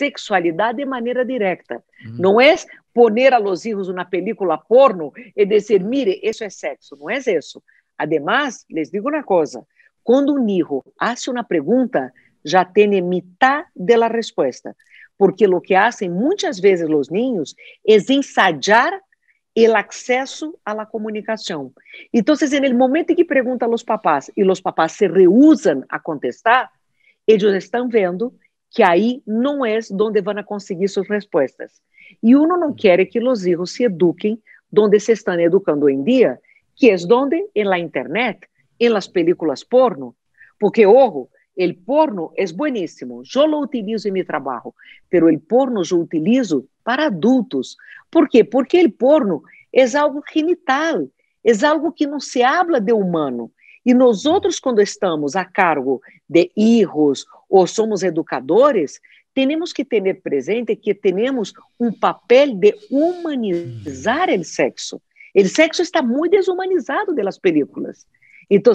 sexualidade de maneira direta. Uhum. Não é poner a los hijos uma película porno e dizer, mire, isso é sexo. Não é isso. Además, les digo uma coisa: quando um hijo hace uma pergunta, já tem metade da resposta, Porque lo que hacen muitas vezes los niños é ensaiar el acceso a la comunicación. Entonces, en el momento em que pergunta a los papás e los papás se rehusan a contestar, eles estão vendo que aí não é onde vão conseguir suas respostas. E uno não quer que os filhos se eduquem onde se estão educando hoje em dia, que é onde? Em la internet, em las películas porno. Porque, ojo, o porno é bueníssimo, eu lo utilizo em meu trabalho, pero el porno eu utilizo para adultos. Por quê? Porque el porno é algo genital, é algo que não se habla de humano. E nós quando estamos a cargo de hijos ou somos educadores, temos que ter presente que temos um papel de humanizar o sexo. O sexo está muito desumanizado das películas. Então,